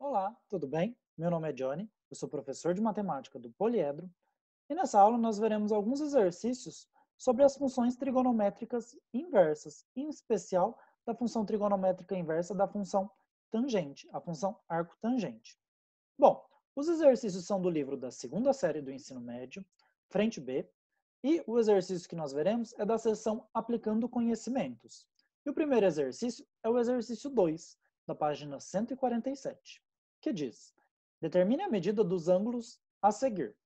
Olá, tudo bem? Meu nome é Johnny, eu sou professor de matemática do Poliedro e nessa aula nós veremos alguns exercícios sobre as funções trigonométricas inversas, em especial da função trigonométrica inversa da função tangente, a função arco-tangente. Bom, os exercícios são do livro da segunda série do ensino médio, frente B, e o exercício que nós veremos é da seção Aplicando Conhecimentos. E o primeiro exercício é o exercício 2, da página 147 que diz: determine a medida dos ângulos a seguir.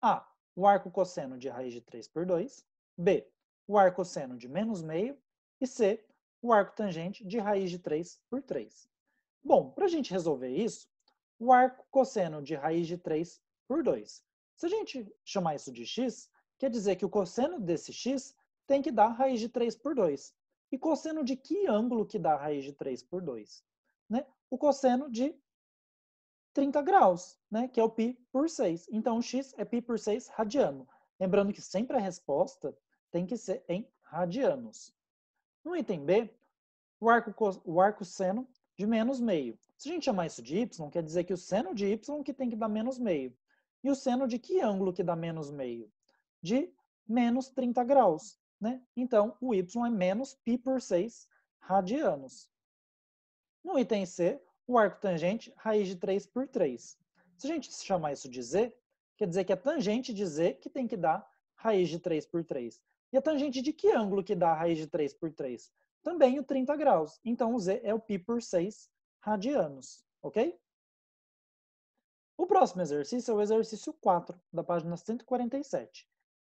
A. O arco cosseno de raiz de 3 por 2. B. O arco cosseno de menos meio. E C. O arco tangente de raiz de 3 por 3. Bom, para a gente resolver isso, o arco cosseno de raiz de 3 por 2. Se a gente chamar isso de x, quer dizer que o cosseno desse x tem que dar raiz de 3 por 2. E cosseno de que ângulo que dá raiz de 3 por 2? Né? O cosseno de 30 graus, né? que é o π por 6. Então, x é π por 6 radiano. Lembrando que sempre a resposta tem que ser em radianos. No item B, o arco, o arco seno de menos meio. Se a gente chamar isso de y, quer dizer que o seno de y que tem que dar menos meio. E o seno de que ângulo que dá menos meio? De menos 30 graus. Né? Então, o y é menos π por 6 radianos. No item C, o arco tangente, raiz de 3 por 3. Se a gente chamar isso de z, quer dizer que a é tangente de z que tem que dar raiz de 3 por 3. E a é tangente de que ângulo que dá raiz de 3 por 3? Também o 30 graus. Então, o z é o π por 6 radianos, ok? O próximo exercício é o exercício 4, da página 147,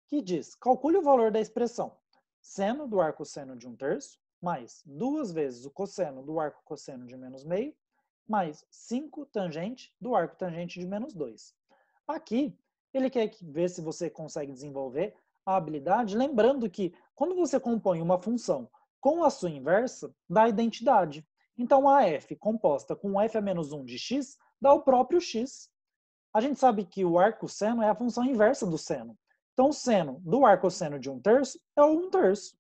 que diz, calcule o valor da expressão seno do arco seno de 1 terço, mais duas vezes o cosseno do arco cosseno de menos meio, mais 5 tangente do arco tangente de menos 2. Aqui, ele quer ver se você consegue desenvolver a habilidade, lembrando que quando você compõe uma função com a sua inversa, dá identidade. Então, a f composta com f a menos 1 de x dá o próprio x. A gente sabe que o arco seno é a função inversa do seno. Então, o seno do arco seno de 1 terço é o 1 terço.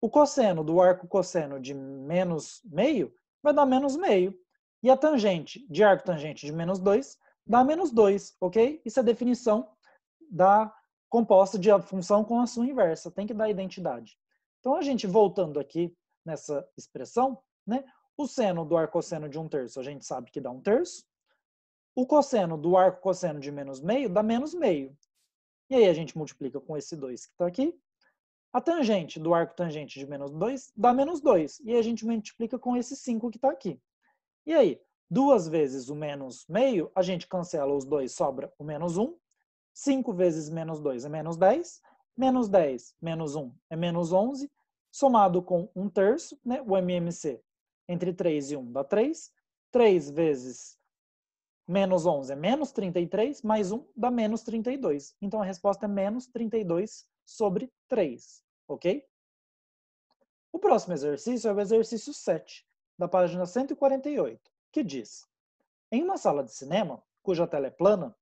O cosseno do arco cosseno de menos meio vai dar menos meio. E a tangente de arco tangente de menos 2 dá menos 2, ok? Isso é definição da composta de função com a sua inversa, tem que dar identidade. Então, a gente voltando aqui nessa expressão, né? O seno do arcosseno de 1 um terço, a gente sabe que dá 1 um terço. O cosseno do arco cosseno de menos meio dá menos meio. E aí a gente multiplica com esse 2 que está aqui. A tangente do arco tangente de menos 2 dá menos 2. E aí a gente multiplica com esse 5 que está aqui. E aí, duas vezes o menos meio, a gente cancela os dois, sobra o menos 1. 5 vezes menos 2 é menos 10. Menos 10 menos 1 é menos 11. Somado com 1 terço, né, o MMC entre 3 e 1 dá 3. 3 vezes menos 11 é menos 33, mais 1 dá menos 32. Então, a resposta é menos 32 sobre 3, ok? O próximo exercício é o exercício 7 da página 148, que diz: Em uma sala de cinema, cuja tela é plana,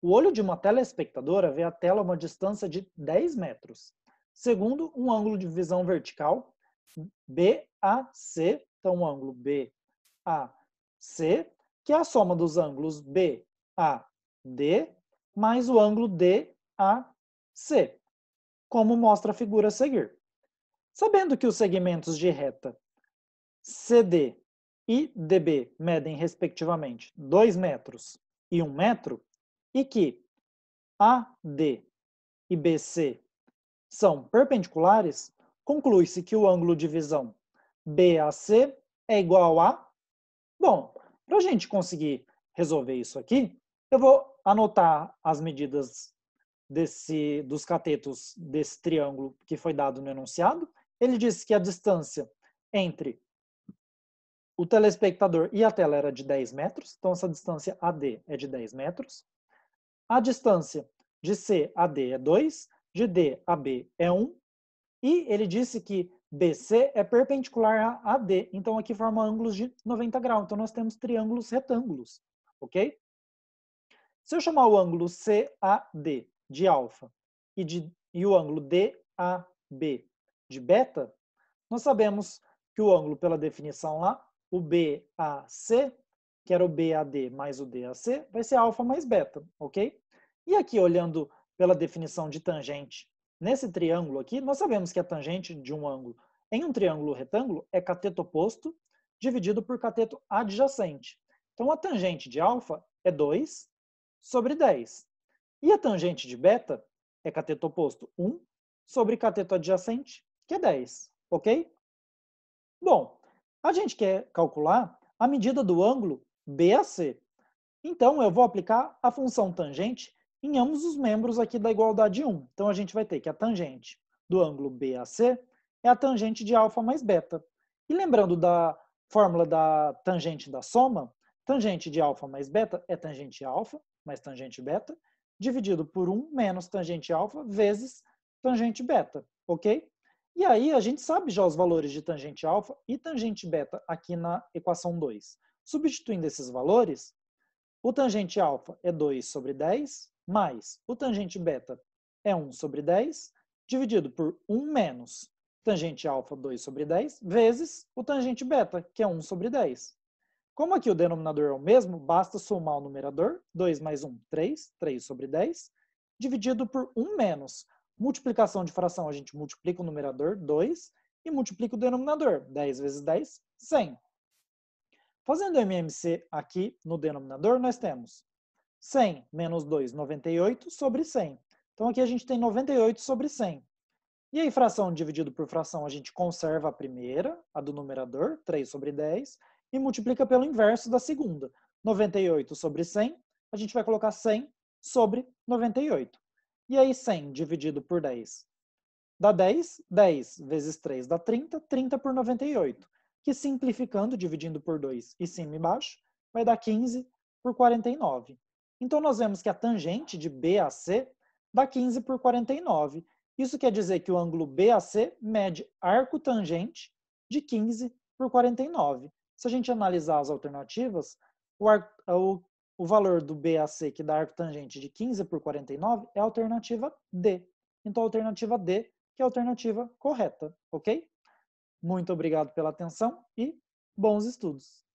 o olho de uma telespectadora vê a tela a uma distância de 10 metros, segundo um ângulo de visão vertical BAC, então um ângulo BAC, que é a soma dos ângulos BAD mais o ângulo DAC, como mostra a figura a seguir. Sabendo que os segmentos de reta CD e DB medem, respectivamente, 2 metros e 1 um metro, e que AD e BC são perpendiculares, conclui-se que o ângulo de visão BAC é igual a... Bom, para a gente conseguir resolver isso aqui, eu vou anotar as medidas desse, dos catetos desse triângulo que foi dado no enunciado. Ele disse que a distância entre o telespectador e a tela era de 10 metros, então essa distância AD é de 10 metros. A distância de C a D é 2, de D a B é 1, e ele disse que BC é perpendicular a AD, então aqui forma ângulos de 90 graus, então nós temos triângulos retângulos, ok? Se eu chamar o ângulo CAD de alfa e, de, e o ângulo DAB de beta, nós sabemos que o ângulo, pela definição lá, o BAC, que era o BAD mais o DAC, vai ser alfa mais beta, ok? E aqui, olhando pela definição de tangente, nesse triângulo aqui, nós sabemos que a tangente de um ângulo em um triângulo retângulo é cateto oposto dividido por cateto adjacente. Então, a tangente de alfa é 2 sobre 10. E a tangente de beta é cateto oposto 1 sobre cateto adjacente, que é 10, ok? Bom, a gente quer calcular a medida do ângulo BAC. Então, eu vou aplicar a função tangente em ambos os membros aqui da igualdade 1. Então, a gente vai ter que a tangente do ângulo BAC é a tangente de alfa mais beta. E lembrando da fórmula da tangente da soma, tangente de alfa mais beta é tangente alfa mais tangente beta, dividido por 1 menos tangente alfa vezes tangente beta, ok? E aí a gente sabe já os valores de tangente alfa e tangente beta aqui na equação 2. Substituindo esses valores, o tangente alfa é 2 sobre 10, mais o tangente beta é 1 sobre 10, dividido por 1 menos tangente alfa 2 sobre 10, vezes o tangente beta, que é 1 sobre 10. Como aqui o denominador é o mesmo, basta somar o numerador, 2 mais 1, 3, 3 sobre 10, dividido por 1 menos Multiplicação de fração, a gente multiplica o numerador, 2, e multiplica o denominador, 10 vezes 10, 100. Fazendo MMC aqui no denominador, nós temos 100 menos 2, 98 sobre 100. Então aqui a gente tem 98 sobre 100. E aí, fração dividido por fração, a gente conserva a primeira, a do numerador, 3 sobre 10, e multiplica pelo inverso da segunda. 98 sobre 100, a gente vai colocar 100 sobre 98. E aí 100 dividido por 10 dá 10, 10 vezes 3 dá 30, 30 por 98, que simplificando, dividindo por 2 e cima e baixo, vai dar 15 por 49. Então nós vemos que a tangente de B a C dá 15 por 49. Isso quer dizer que o ângulo BAC mede arco tangente de 15 por 49. Se a gente analisar as alternativas, o, arco, o o valor do BAC, que dá arco tangente de 15 por 49, é a alternativa D. Então, a alternativa D, que é a alternativa correta, ok? Muito obrigado pela atenção e bons estudos!